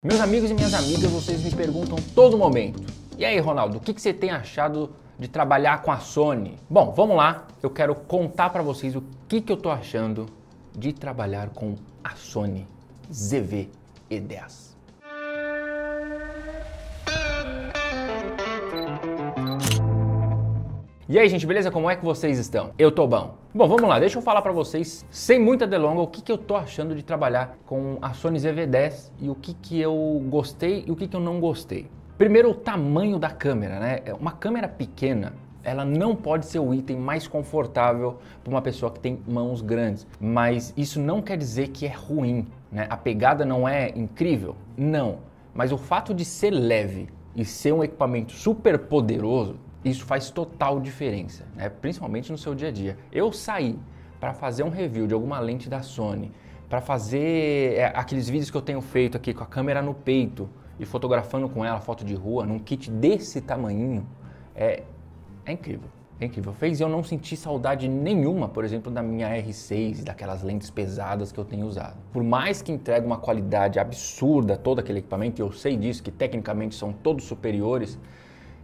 Meus amigos e minhas amigas, vocês me perguntam todo momento: e aí, Ronaldo, o que, que você tem achado de trabalhar com a Sony? Bom, vamos lá, eu quero contar para vocês o que, que eu tô achando de trabalhar com a Sony ZV-E10. E aí, gente, beleza? Como é que vocês estão? Eu tô bom. Bom, vamos lá, deixa eu falar para vocês, sem muita delonga, o que, que eu tô achando de trabalhar com a Sony ZV-10 e o que, que eu gostei e o que, que eu não gostei. Primeiro, o tamanho da câmera, né? É, uma câmera pequena ela não pode ser o item mais confortável para uma pessoa que tem mãos grandes. Mas isso não quer dizer que é ruim, né? A pegada não é incrível? Não. Mas o fato de ser leve e ser um equipamento super poderoso isso faz total diferença, né? principalmente no seu dia a dia. Eu saí para fazer um review de alguma lente da Sony, para fazer é, aqueles vídeos que eu tenho feito aqui com a câmera no peito e fotografando com ela foto de rua num kit desse tamanho, é, é incrível. É incrível. Fez eu não senti saudade nenhuma, por exemplo, da minha R6, daquelas lentes pesadas que eu tenho usado. Por mais que entregue uma qualidade absurda todo aquele equipamento, e eu sei disso, que tecnicamente são todos superiores,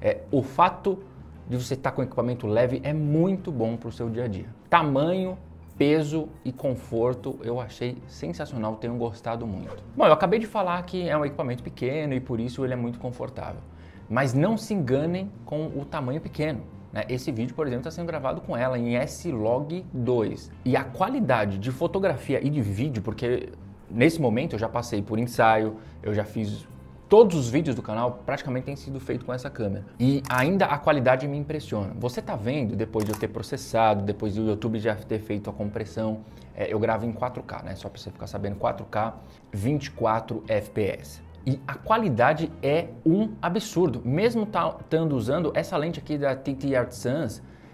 é, o fato de você estar tá com equipamento leve é muito bom para o seu dia a dia. Tamanho, peso e conforto eu achei sensacional, tenho gostado muito. Bom, eu acabei de falar que é um equipamento pequeno e por isso ele é muito confortável. Mas não se enganem com o tamanho pequeno. Né? Esse vídeo, por exemplo, está sendo gravado com ela em S-Log 2. E a qualidade de fotografia e de vídeo, porque nesse momento eu já passei por ensaio, eu já fiz Todos os vídeos do canal praticamente têm sido feitos com essa câmera. E ainda a qualidade me impressiona. Você tá vendo, depois de eu ter processado, depois do YouTube já ter feito a compressão, é, eu gravo em 4K, né? Só para você ficar sabendo, 4K, 24 FPS. E a qualidade é um absurdo. Mesmo estando usando essa lente aqui da TT Art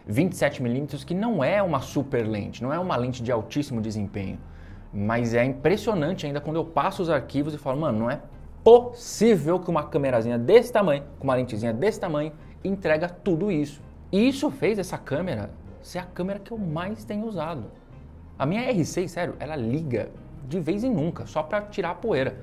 27mm, que não é uma super lente, não é uma lente de altíssimo desempenho. Mas é impressionante ainda quando eu passo os arquivos e falo, mano, não é possível que uma câmerazinha desse tamanho, com uma lentezinha desse tamanho, entrega tudo isso. E isso fez essa câmera ser a câmera que eu mais tenho usado. A minha R6, sério, ela liga de vez em nunca, só para tirar a poeira.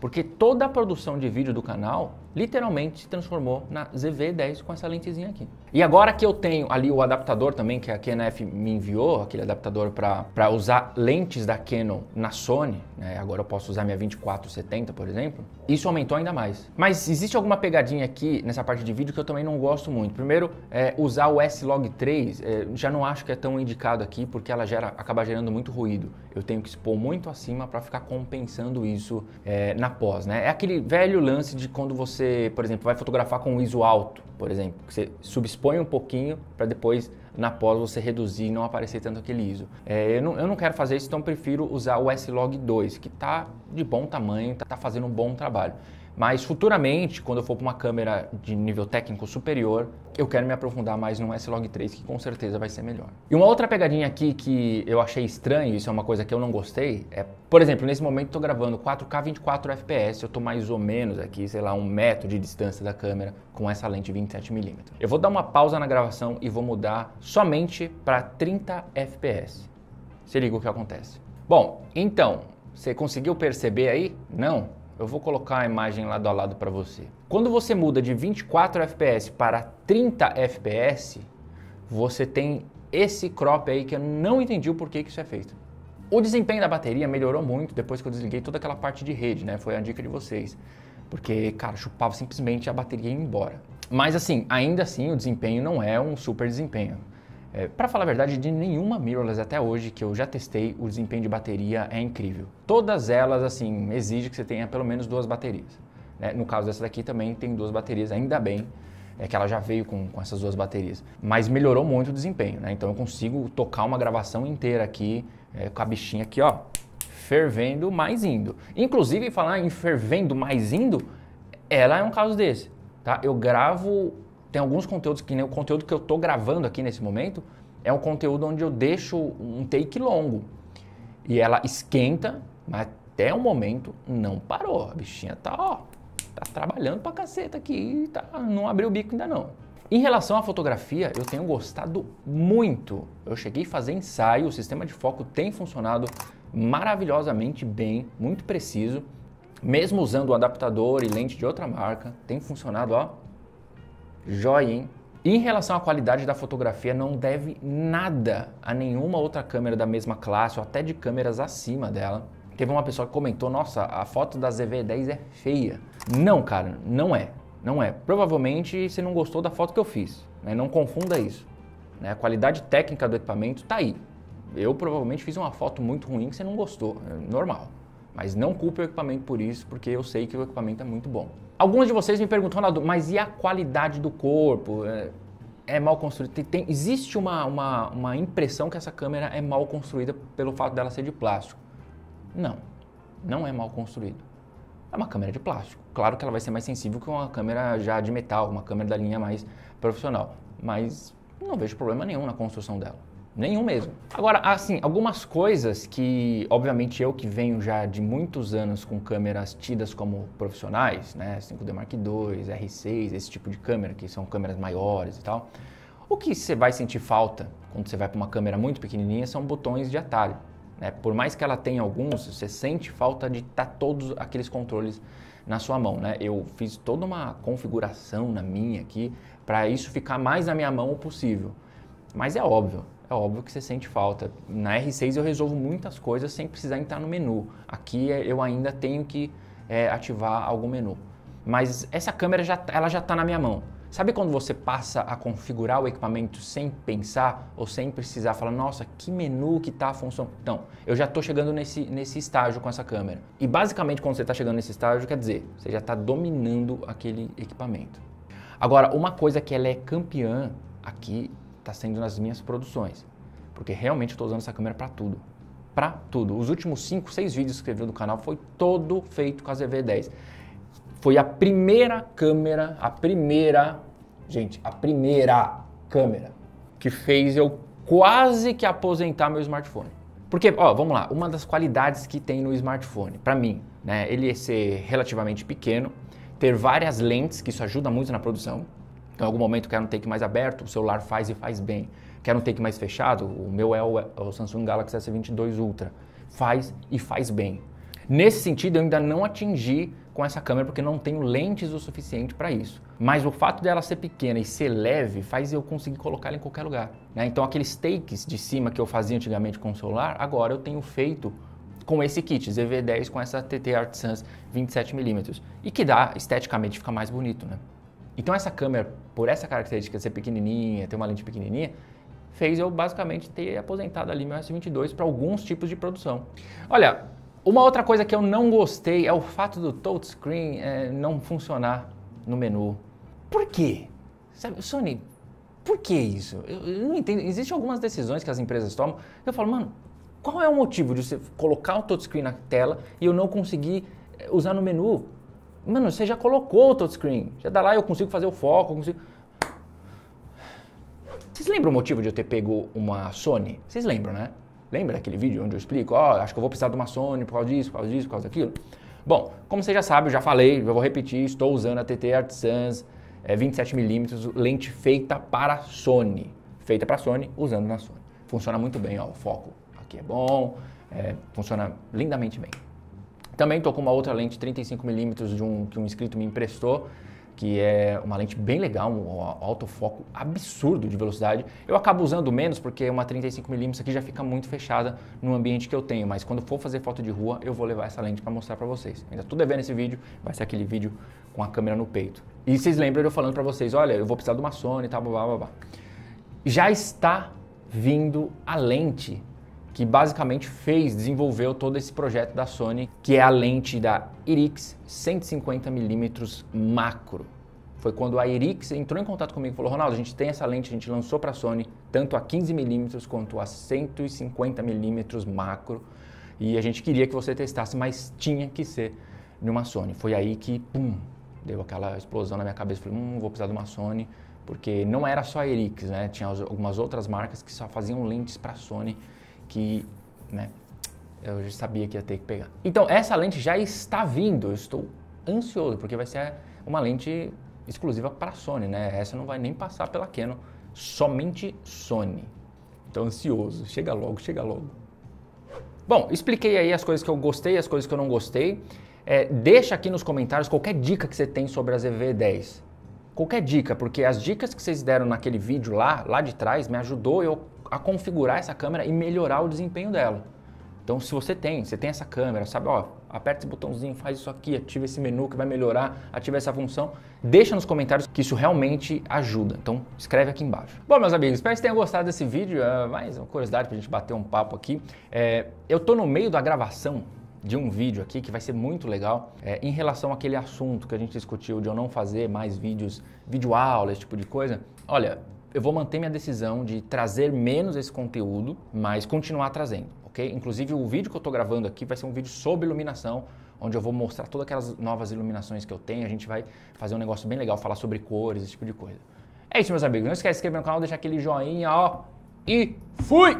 Porque toda a produção de vídeo do canal literalmente se transformou na ZV10 com essa lentezinha aqui. E agora que eu tenho ali o adaptador também que a F me enviou, aquele adaptador para usar lentes da Canon na Sony, né? agora eu posso usar minha 2470, por exemplo, isso aumentou ainda mais. Mas existe alguma pegadinha aqui nessa parte de vídeo que eu também não gosto muito. Primeiro, é, usar o S-Log 3 é, já não acho que é tão indicado aqui porque ela gera, acaba gerando muito ruído. Eu tenho que expor muito acima para ficar compensando isso é, na pós. Né? É aquele velho lance de quando você por exemplo, vai fotografar com um ISO alto, por exemplo, que você subexpõe um pouquinho para depois na pós você reduzir e não aparecer tanto aquele ISO. É, eu, não, eu, não, quero fazer isso, então prefiro usar o S-Log 2, que está de bom tamanho, está tá fazendo um bom trabalho. Mas futuramente, quando eu for para uma câmera de nível técnico superior, eu quero me aprofundar mais no S-Log3 que com certeza vai ser melhor. E uma outra pegadinha aqui que eu achei estranho, isso é uma coisa que eu não gostei, é, por exemplo, nesse momento estou gravando 4K 24 FPS, eu estou mais ou menos aqui, sei lá, um metro de distância da câmera com essa lente 27mm. Eu vou dar uma pausa na gravação e vou mudar somente para 30 FPS. Se liga o que acontece. Bom, então, você conseguiu perceber aí? Não? Eu vou colocar a imagem lado a lado para você. Quando você muda de 24 FPS para 30 FPS, você tem esse crop aí que eu não entendi o porquê que isso é feito. O desempenho da bateria melhorou muito depois que eu desliguei toda aquela parte de rede, né? Foi a dica de vocês. Porque, cara, chupava simplesmente a bateria e ia embora. Mas assim, ainda assim o desempenho não é um super desempenho. É, para falar a verdade, de nenhuma mirrorless até hoje que eu já testei, o desempenho de bateria é incrível. Todas elas, assim, exige que você tenha pelo menos duas baterias. Né? No caso dessa daqui também tem duas baterias, ainda bem é que ela já veio com, com essas duas baterias. Mas melhorou muito o desempenho, né? Então eu consigo tocar uma gravação inteira aqui, é, com a bichinha aqui, ó, fervendo mais indo. Inclusive, falar em fervendo mais indo, ela é um caso desse, tá? Eu gravo tem alguns conteúdos, que nem o conteúdo que eu estou gravando aqui nesse momento, é um conteúdo onde eu deixo um take longo. E ela esquenta, mas até o momento não parou. A bichinha tá, ó, tá trabalhando pra caceta aqui, tá, não abriu o bico ainda não. Em relação à fotografia, eu tenho gostado muito. Eu cheguei a fazer ensaio, o sistema de foco tem funcionado maravilhosamente bem, muito preciso. Mesmo usando o adaptador e lente de outra marca, tem funcionado ó, Joia, hein? Em relação à qualidade da fotografia, não deve nada a nenhuma outra câmera da mesma classe ou até de câmeras acima dela. Teve uma pessoa que comentou: Nossa, a foto da ZV10 é feia. Não, cara, não é. Não é. Provavelmente você não gostou da foto que eu fiz. Né? Não confunda isso. Né? A qualidade técnica do equipamento está aí. Eu provavelmente fiz uma foto muito ruim que você não gostou. É normal. Mas não culpe o equipamento por isso, porque eu sei que o equipamento é muito bom. Alguns de vocês me perguntam, Ronaldo, mas e a qualidade do corpo? É, é mal construído? Tem, tem, existe uma, uma, uma impressão que essa câmera é mal construída pelo fato dela ser de plástico. Não, não é mal construída. É uma câmera de plástico. Claro que ela vai ser mais sensível que uma câmera já de metal, uma câmera da linha mais profissional. Mas não vejo problema nenhum na construção dela. Nenhum mesmo. Agora, assim, algumas coisas que, obviamente, eu que venho já de muitos anos com câmeras tidas como profissionais, né? 5D Mark II, R6, esse tipo de câmera, que são câmeras maiores e tal. O que você vai sentir falta quando você vai para uma câmera muito pequenininha são botões de atalho. Né? Por mais que ela tenha alguns, você sente falta de estar tá todos aqueles controles na sua mão, né? Eu fiz toda uma configuração na minha aqui para isso ficar mais na minha mão o possível. Mas é óbvio, é óbvio que você sente falta. Na R6 eu resolvo muitas coisas sem precisar entrar no menu. Aqui é, eu ainda tenho que é, ativar algum menu. Mas essa câmera já, tá, ela já está na minha mão. Sabe quando você passa a configurar o equipamento sem pensar ou sem precisar falar, nossa, que menu que está a função? Então, eu já estou chegando nesse, nesse estágio com essa câmera. E basicamente, quando você está chegando nesse estágio, quer dizer, você já está dominando aquele equipamento. Agora, uma coisa que ela é campeã aqui está sendo nas minhas produções. Porque realmente estou usando essa câmera para tudo. Para tudo. Os últimos 5, 6 vídeos que escrevi no do canal foi todo feito com a ZV-10. Foi a primeira câmera, a primeira, gente, a primeira câmera que fez eu quase que aposentar meu smartphone. Porque, ó, vamos lá, uma das qualidades que tem no smartphone, para mim, né, ele é ser relativamente pequeno, ter várias lentes, que isso ajuda muito na produção, então, em algum momento, quero um take mais aberto, o celular faz e faz bem. Quero um take mais fechado, o meu é o, é o Samsung Galaxy S22 Ultra. Faz e faz bem. Nesse sentido, eu ainda não atingi com essa câmera porque não tenho lentes o suficiente para isso. Mas o fato dela ser pequena e ser leve faz eu conseguir colocar ela em qualquer lugar. Né? Então, aqueles takes de cima que eu fazia antigamente com o celular, agora eu tenho feito com esse kit, ZV10 com essa TT Art 27mm. E que dá, esteticamente, fica mais bonito, né? Então essa câmera, por essa característica de ser pequenininha, ter uma lente pequenininha, fez eu basicamente ter aposentado ali meu S22 para alguns tipos de produção. Olha, uma outra coisa que eu não gostei é o fato do touchscreen é, eh, não funcionar no menu. Por quê? Sabe, Sony, por que isso? Eu, eu, não entendo. Existem algumas decisões que as empresas tomam. Eu falo, mano, qual é o motivo de você colocar o touchscreen na tela e eu não conseguir eh, usar no menu? Mano, você já colocou o touchscreen. Já dá lá, eu consigo fazer o foco, consigo... Vocês lembram o motivo de eu ter pego uma Sony? Vocês lembram, né? Lembra aquele vídeo onde eu explico? Ó, oh, acho que eu vou precisar de uma Sony por causa disso, por causa disso, por causa daquilo. Bom, como você já sabe, eu já falei, eu vou repetir, estou usando a TT Artisans é, 27mm, lente feita para Sony. Feita para Sony, usando na Sony. Funciona muito bem, ó, o foco aqui é bom, é, funciona lindamente bem. Também estou com uma outra lente 35mm de um, que um inscrito me emprestou, que é uma lente bem legal, um autofoco absurdo de velocidade. Eu acabo usando menos porque uma 35mm aqui já fica muito fechada no ambiente que eu tenho, mas quando for fazer foto de rua, eu vou levar essa lente para mostrar para vocês. Ainda é devendo esse vídeo, vai ser aquele vídeo com a câmera no peito. E vocês lembram eu falando para vocês, olha, eu vou precisar de uma Sony e tá, tal, blá, blá, blá. Já está vindo a lente que basicamente fez, desenvolveu todo esse projeto da Sony, que é a lente da IRIX 150mm macro. Foi quando a IRIX entrou em contato comigo e falou: Ronaldo, a gente tem essa lente, a gente lançou para a Sony, tanto a 15mm quanto a 150mm macro, e a gente queria que você testasse, mas tinha que ser numa Sony. Foi aí que, pum, deu aquela explosão na minha cabeça. Falei: hum, vou precisar de uma Sony porque não era só a Erix, né? Tinha algumas outras marcas que só faziam lentes para a Sony que né, eu já sabia que ia ter que pegar. Então, essa lente já está vindo, eu estou ansioso, porque vai ser uma lente exclusiva para Sony, né? Essa não vai nem passar pela Canon, somente Sony. Então, ansioso, chega logo, chega logo. Bom, expliquei aí as coisas que eu gostei e as coisas que eu não gostei. É, deixa aqui nos comentários qualquer dica que você tem sobre a ZV-10. Qualquer dica, porque as dicas que vocês deram naquele vídeo lá, lá de trás, me ajudou eu a configurar essa câmera e melhorar o desempenho dela. Então, se você tem, você tem essa câmera, sabe, ó, aperta esse botãozinho, faz isso aqui, ativa esse menu que vai melhorar, ativa essa função, deixa nos comentários que isso realmente ajuda. Então, escreve aqui embaixo. Bom, meus amigos, espero que tenham gostado desse vídeo, é mais uma curiosidade pra gente bater um papo aqui. É, eu tô no meio da gravação de um vídeo aqui que vai ser muito legal é, em relação àquele assunto que a gente discutiu de eu não fazer mais vídeos, vídeo aula, esse tipo de coisa. Olha, eu vou manter minha decisão de trazer menos esse conteúdo, mas continuar trazendo, ok? Inclusive, o vídeo que eu estou gravando aqui vai ser um vídeo sobre iluminação, onde eu vou mostrar todas aquelas novas iluminações que eu tenho. A gente vai fazer um negócio bem legal, falar sobre cores, esse tipo de coisa. É isso, meus amigos. Não esquece de se inscrever no canal, deixar aquele joinha, ó. E fui!